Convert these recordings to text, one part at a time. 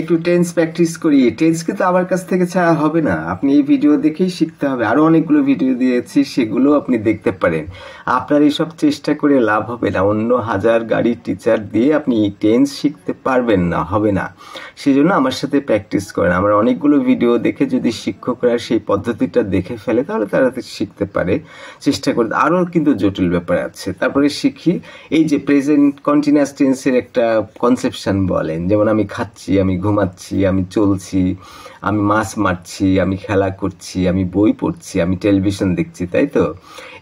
একটু tense practice করি tense কিন্তু আমার কাছ থেকে ছাড়া হবে না আপনি এই ভিডিও দেখেই শিখতে হবে আরও অনেকগুলো ভিডিও দিয়েছি সেগুলো আপনি দেখতে পারেন আপনার এইসব চেষ্টা করে লাভ হবে না অন্য হাজার গাড়ি টিচার দিয়ে আপনি টেন্স শিখতে পারবেন না হবে না সেই জন্য আমার সাথে প্র্যাকটিস করেন আমার অনেকগুলো ভিডিও দেখে যদি শিক্ষকরা সেই পদ্ধতিটা দেখে ফেলে তাহলে তারা শিখতে পারে চেষ্টা করে আরও কিন্তু জটিল ব্যাপার আছে তারপরে শিখি এই যে প্রেজেন্ট কন্টিনিউয়াস টেন্সের একটা কনসেপশান বলেন যেমন আমি খাচ্ছি আমি ঘুমাচ্ছি আমি চলছি আমি মাছ মারছি আমি খেলা করছি আমি বই পড়ছি আমি টেলিভিশন দেখছি তাই তো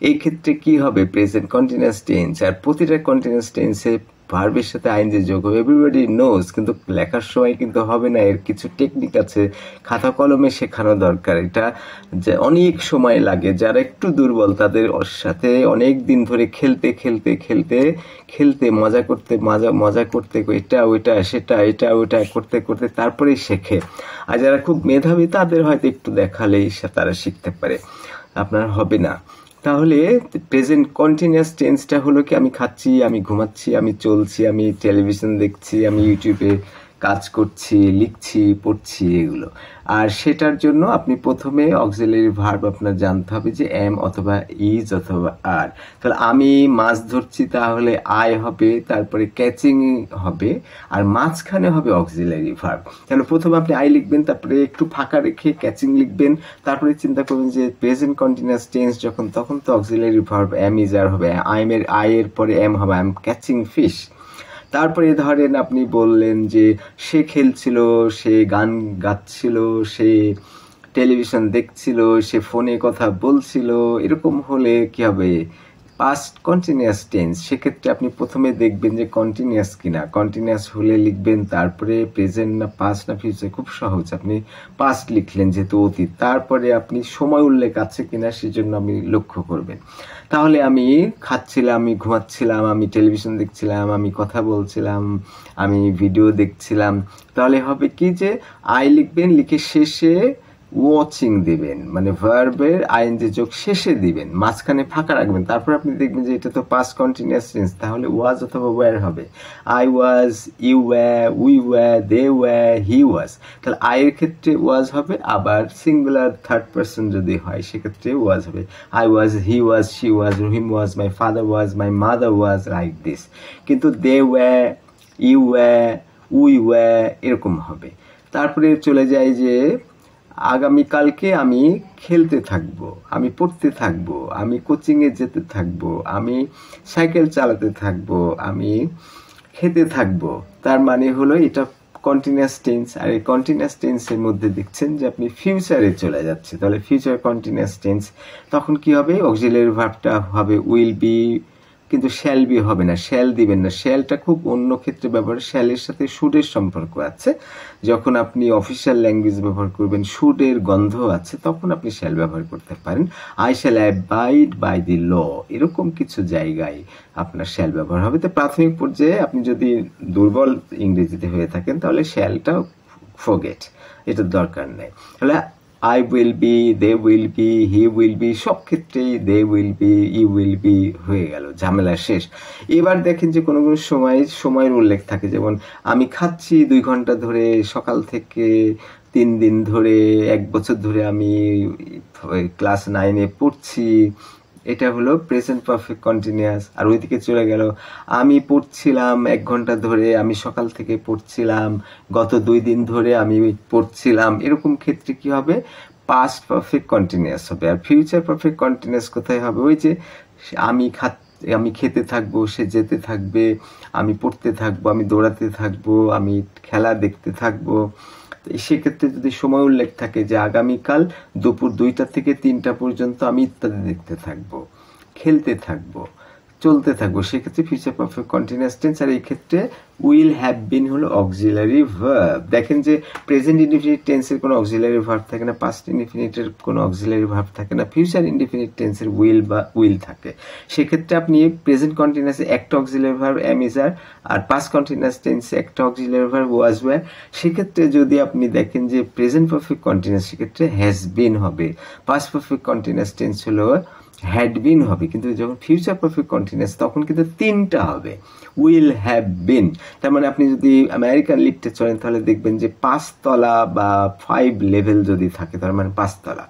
এই ক্ষেত্রে কি হবে প্রেজেন্ট কন্টিনিউয়াস টেন্স আর প্রতিটা কন্টিনিউয়াস টেন্সে ভার্বের সাথে যে যোগ হবে এভরিবডি নোজ কিন্তু লেখার সময় কিন্তু হবে না এর কিছু টেকনিক আছে খাতা কলমে শেখানো দরকার এটা যে অনেক সময় লাগে যারা একটু দুর্বল তাদের সাথে অনেক দিন ধরে খেলতে খেলতে খেলতে খেলতে মজা করতে মজা মজা করতে এটা ওইটা সেটা এটা ওইটা করতে করতে তারপরেই শেখে আর যারা খুব মেধাবী তাদের হয়তো একটু দেখালেই তারা শিখতে পারে আপনার হবে না তাহলে প্রেজেন্ট কন্টিনিউয়াস টেন্সটা হলো কি আমি খাচ্ছি আমি ঘুমাচ্ছি আমি চলছি আমি টেলিভিশন দেখছি আমি ইউটিউবে কাজ করছি লিখছি পড়ছি এগুলো আর সেটার জন্য আপনি প্রথমে অক্সিলারি ভার্ব আপনার জানতে হবে যে এম অথবা ইজ অথবা আর তাহলে আমি মাছ ধরছি তাহলে আই হবে তারপরে ক্যাচিং হবে আর মাঝখানে হবে অক্সিলারি ভার্ব তাহলে প্রথমে আপনি আই লিখবেন তারপরে একটু ফাঁকা রেখে ক্যাচিং লিখবেন তারপরে চিন্তা করবেন যে প্রেজেন্ট কন্টিনিউস টেন্স যখন তখন তো auxiliary verb am is are হবে আই এর আই এর পরে এম হবে আই এম ক্যাচিং ফিশ তারপরে ধরেন আপনি বললেন যে সে খেলছিল সে গান গাচ্ছিল সে টেলিভিশন দেখছিল সে ফোনে কথা বলছিল এরকম হলে কি হবে পাস্ট কন্টিনিউয়াস টেন্স সেক্ষেত্রে আপনি প্রথমে দেখবেন যে কন্টিনিউয়াস কিনা কন্টিনিউয়াস হলে লিখবেন তারপরে প্রেজেন্ট না পাস্ট না ফিউচার খুব সহজ আপনি পাস্ট লিখলেন যেহেতু অতীত তারপরে আপনি সময় উল্লেখ আছে কিনা সেজন্য আপনি লক্ষ্য করবেন তাহলে আমি খাচ্ছিলাম আমি ঘুমাচ্ছিলাম আমি টেলিভিশন দেখছিলাম আমি কথা বলছিলাম আমি ভিডিও দেখছিলাম তাহলে হবে কি যে আই লিখবেন লিখে শেষে ওয়াচিং দিবেন মানে ভার্বের আইএনজি যোগ শেষে দিবেন মাঝখানে ফাঁকা রাখবেন তারপর আপনি দেখবেন যে এটা তো পাস কন্টিনিউয়াস টেন্স তাহলে ওয়াজ অথবা ওয়্যার হবে I was you were we were they were he was তাহলে আয়ের ক্ষেত্রে ওয়াজ হবে আবার সিঙ্গুলার থার্ড পার্সন যদি হয় সেক্ষেত্রে ওয়াজ হবে I was he was she was Rahim was my father was my mother was like this কিন্তু they were you were we were এরকম হবে তারপরে চলে যায় যে আগামীকালকে আমি খেলতে থাকব আমি পড়তে থাকব আমি কোচিংয়ে যেতে থাকব আমি সাইকেল চালাতে থাকব আমি খেতে থাকব তার মানে হলো এটা কন্টিনিউয়াস টেন্স আর এই কন্টিনিউয়াস টেন্সের মধ্যে দেখছেন যে আপনি ফিউচারে চলে যাচ্ছে তাহলে ফিউচার কন্টিনিউয়াস টেন্স তখন কি হবে অক্সিলারি ভাবটা হবে উইল বি কিন্তু শ্যাল বি হবে না শ্যাল দিবেন না শ্যালটা খুব অন্য ক্ষেত্রে ব্যবহার শ্যালের সাথে সুরের সম্পর্ক আছে যখন আপনি অফিসিয়াল ল্যাঙ্গুয়েজ ব্যবহার করবেন সুরের গন্ধ আছে তখন আপনি শ্যাল ব্যবহার করতে পারেন I shall abide by the law এরকম কিছু জায়গায় আপনার শ্যাল ব্যবহার হবে তো প্রাথমিক পর্যায়ে আপনি যদি দুর্বল ইংরেজিতে হয়ে থাকেন তাহলে শ্যালটা ফোগেট এটার দরকার নেই তাহলে I will be they will be he will be সব ক্ষেত্রেই they will be he will be হয়ে গেল ঝামেলা শেষ এবার দেখেন যে কোনো কোনো সময় সময়ের উল্লেখ থাকে যেমন আমি খাচ্ছি দুই ঘন্টা ধরে সকাল থেকে তিন দিন ধরে এক বছর ধরে আমি ক্লাস নাইনে পড়ছি এটা হলো প্রেজেন্ট পারফেক্ট কন্টিনিউয়াস আর ওইদিকে চলে গেল আমি পড়ছিলাম এক ঘন্টা ধরে আমি সকাল থেকে পড়ছিলাম গত দুই দিন ধরে আমি পড়ছিলাম এরকম ক্ষেত্রে কি হবে পাস্ট পারফেক্ট কন্টিনিউয়াস হবে আর ফিউচার পারফেক্ট কন্টিনিউয়াস কোথায় হবে ওই যে আমি খাত আমি খেতে থাকবো সে যেতে থাকবে আমি পড়তে থাকবো আমি দৌড়াতে থাকবো আমি খেলা দেখতে থাকবো সেক্ষেত্রে যদি সময় উল্লেখ থাকে যে আগামীকাল দুপুর দুইটা থেকে তিনটা পর্যন্ত আমি ইত্যাদি দেখতে থাকব খেলতে থাকব চলতে থাকবো সেক্ষেত্রে ফিউচার পারফেক্ট কন্টিনিউস টেন্স আর এই ক্ষেত্রে উইল হ্যাভ বিন হলো অক্সিলারি ভার্ব দেখেন যে প্রেজেন্ট ইনডিফিনিট টেন্সের কোনো অক্সিলারি ভার্ব থাকে না পাস্ট ইনডিফিনিটের কোনো অক্সিলারি ভার্ব থাকে না ফিউচার ইনডিফিনিট টেন্সের উইল বা উইল থাকে সেক্ষেত্রে আপনি প্রেজেন্ট কন্টিনিউস একটা auxiliary verb am is are আর পাস্ট কন্টিনিউস টেন্সে একটা অক্সিলারি ভার্ব ওয়াজ ওয়ার সেক্ষেত্রে যদি আপনি দেখেন যে প্রেজেন্ট পারফেক্ট কন্টিনিউস সেক্ষেত্রে হ্যাজ বিন হবে পাস্ট পারফেক্ট কন্টিনিউস টেন্স হলো হ্যাড বিন হবে কিন্তু যখন ফিউচার পারফেক্ট কন্টিনিউস তখন কিন্তু তিনটা হবে উইল হ্যাভ বিন তার মানে আপনি যদি আমেরিকান লিফটে চড়েন তাহলে দেখবেন যে পাঁচতলা বা ফাইভ লেভেল যদি থাকে তার মানে পাঁচতলা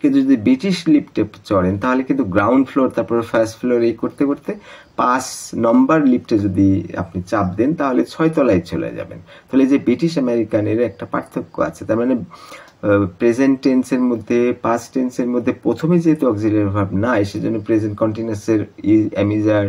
কিন্তু যদি ব্রিটিশ লিফটে চড়েন তাহলে কিন্তু গ্রাউন্ড ফ্লোর তারপরে ফার্স্ট ফ্লোর এই করতে করতে পাঁচ নম্বর লিফটে যদি আপনি চাপ দেন তাহলে ছয়তলায় চলে যাবেন তাহলে যে ব্রিটিশ আমেরিকানের একটা পার্থক্য আছে তার মানে প্রেজেন্ট টেন্সের মধ্যে পাস্ট টেন্সের মধ্যে প্রথমে যেহেতু অক্সিলের অভাব নাই সেজন্য প্রেজেন্ট কন্টিনিউসের ইজ অ্যামিজার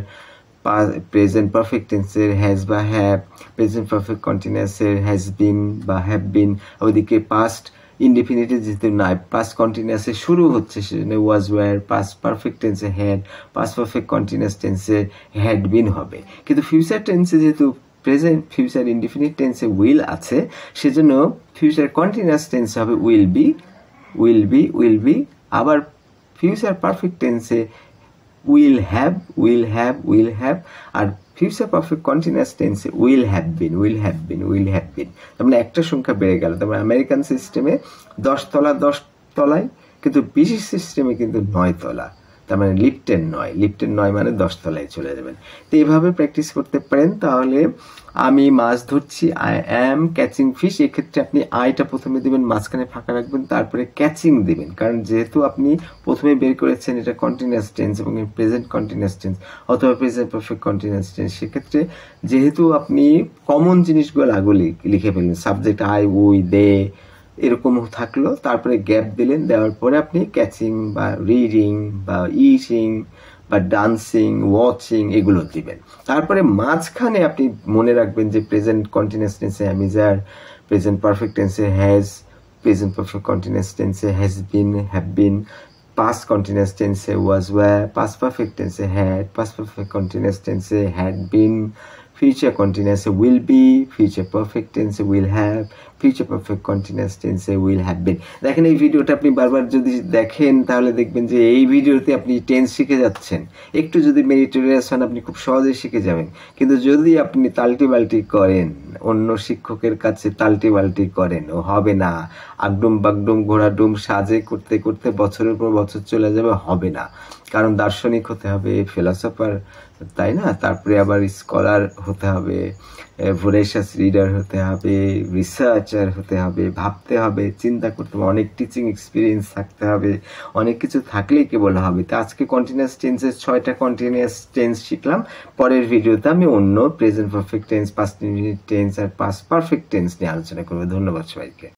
প্রেজেন্ট পারফেক্ট টেন্সের হ্যাজ বা হ্যাভ প্রেজেন্ট পারফেক্ট কন্টিনিউসের হ্যাজ বিন বা হ্যাভ বিন ওদিকে পাস্ট ইনডিফিনিটি যেহেতু নাই পাস্ট কন্টিনিউসে শুরু হচ্ছে সেজন্য ওয়াজ ওয়ার পাস্ট পারফেক্ট টেন্সে হ্যাড পাস্ট পারফেক্ট কন্টিনিউস টেন্সে হ্যাড বিন হবে কিন্তু ফিউচার টেন্সে যেহেতু প্রেজেন্ট ফিউচার ইনডিফিনিট টেন্সে উইল আছে সেজন্য ফিউচার কন্টিনিউস টেন্স হবে will be will be will be আবার ফিউচার পারফেক্ট টেন্সে will have will have will have আর ফিউচার পারফেক্ট কন্টিনিউয়াস টেন্সে will have been will have been will have been তার মানে একটা সংখ্যা বেড়ে গেল তার মানে আমেরিকান সিস্টেমে দশ তলা দশ তলায় কিন্তু ব্রিটিশ সিস্টেমে কিন্তু নয় তলা তার মানে লিফটেন নয় লিফটেন নয় মানে দশতলায় চলে যাবেন তো এইভাবে প্র্যাকটিস করতে পারেন তাহলে আমি মাছ ধরছি আই অ্যাম ক্যাচিং ফিশ এক্ষেত্রে আপনি আইটা প্রথমে দেবেন মাঝখানে ফাঁকা রাখবেন তারপরে ক্যাচিং দেবেন কারণ যেহেতু আপনি প্রথমে বের করেছেন এটা কন্টিনিউয়াস টেন্স এবং প্রেজেন্ট কন্টিনিউয়াস টেন্স অথবা প্রেজেন্ট পারফেক্ট কন্টিনিউয়াস টেন্স সেক্ষেত্রে যেহেতু আপনি কমন জিনিসগুলো আগুলি লিখে ফেলবেন সাবজেক্ট আই উই দে এরকম থাকলো তারপরে গ্যাপ দিলেন দেওয়ার পরে আপনি ক্যাচিং বা রিডিং বা ইটিং বা ডান্সিং ওয়াচিং এগুলো দিবেন তারপরে মাঝখানে আপনি মনে রাখবেন যে প্রেজেন্ট কন্টিনিউস টেন্সে হ্যামিজার প্রেজেন্ট পারফেক্ট টেন্সে হ্যাজ প্রেজেন্ট পারফেক্ট কন্টিনিউস টেন্সে has been have been past continuous টেন্সে ওয়াজ where, past পারফেক্ট টেন্সে হ্যাড past পারফেক্ট কন্টিনিউস টেন্সে হ্যাড বিন ফিউচার কন্টিনিউসে উইল বি ফিউচার পারফেক্ট টেন্সে will have future perfect continuous টেন্সে will have been দেখেন এই ভিডিওটা আপনি বারবার যদি দেখেন তাহলে দেখবেন যে এই ভিডিওতে আপনি টেন্স শিখে যাচ্ছেন একটু যদি মেরিটোরিয়াস হন আপনি খুব সহজেই শিখে যাবেন কিন্তু যদি আপনি তালটি বালটি করেন অন্য শিক্ষকের কাছে তালটি বালটি করেন ও হবে না আগডুম বাগডুম ঘোড়াডুম সাজে করতে করতে বছরের পর বছর চলে যাবে হবে না কারণ দার্শনিক হতে হবে ফিলসফার তাই না তারপরে আবার স্কলার হতে হবে ভোরেশাস রিডার হতে হবে রিসার্চার হতে হবে ভাবতে হবে চিন্তা করতে হবে অনেক টিচিং এক্সপিরিয়েন্স থাকতে হবে অনেক কিছু থাকলেই কেবল হবে তো আজকে কন্টিনিউয়াস টেন্সের ছয়টা কন্টিনিউয়াস টেন্স শিখলাম পরের ভিডিওতে আমি অন্য present perfect tense past tense আর পাস্ট পারফেক্ট টেন্স নিয়ে আলোচনা করবো ধন্যবাদ সবাইকে